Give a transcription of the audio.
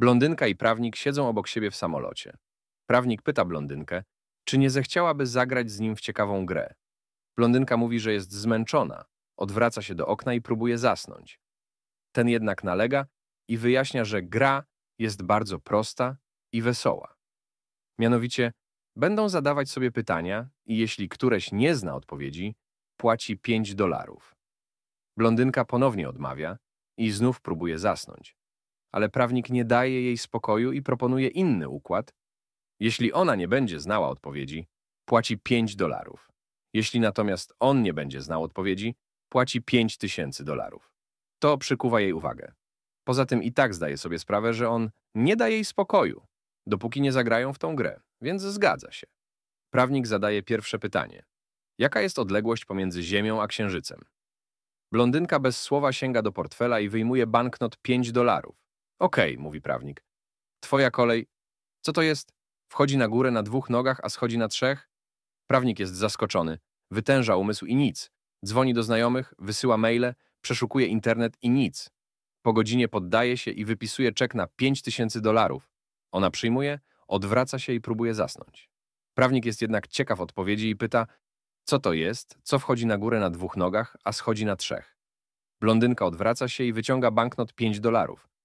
Blondynka i prawnik siedzą obok siebie w samolocie. Prawnik pyta blondynkę, czy nie zechciałaby zagrać z nim w ciekawą grę. Blondynka mówi, że jest zmęczona, odwraca się do okna i próbuje zasnąć. Ten jednak nalega i wyjaśnia, że gra jest bardzo prosta i wesoła. Mianowicie będą zadawać sobie pytania i jeśli któreś nie zna odpowiedzi, płaci 5 dolarów. Blondynka ponownie odmawia i znów próbuje zasnąć ale prawnik nie daje jej spokoju i proponuje inny układ. Jeśli ona nie będzie znała odpowiedzi, płaci 5 dolarów. Jeśli natomiast on nie będzie znał odpowiedzi, płaci 5 tysięcy dolarów. To przykuwa jej uwagę. Poza tym i tak zdaje sobie sprawę, że on nie da jej spokoju, dopóki nie zagrają w tą grę, więc zgadza się. Prawnik zadaje pierwsze pytanie. Jaka jest odległość pomiędzy Ziemią a Księżycem? Blondynka bez słowa sięga do portfela i wyjmuje banknot 5 dolarów. Okej, okay, mówi prawnik. Twoja kolej. Co to jest? Wchodzi na górę na dwóch nogach, a schodzi na trzech? Prawnik jest zaskoczony. Wytęża umysł i nic. Dzwoni do znajomych, wysyła maile, przeszukuje internet i nic. Po godzinie poddaje się i wypisuje czek na 5000 dolarów. Ona przyjmuje, odwraca się i próbuje zasnąć. Prawnik jest jednak ciekaw odpowiedzi i pyta, co to jest, co wchodzi na górę na dwóch nogach, a schodzi na trzech. Blondynka odwraca się i wyciąga banknot 5 dolarów.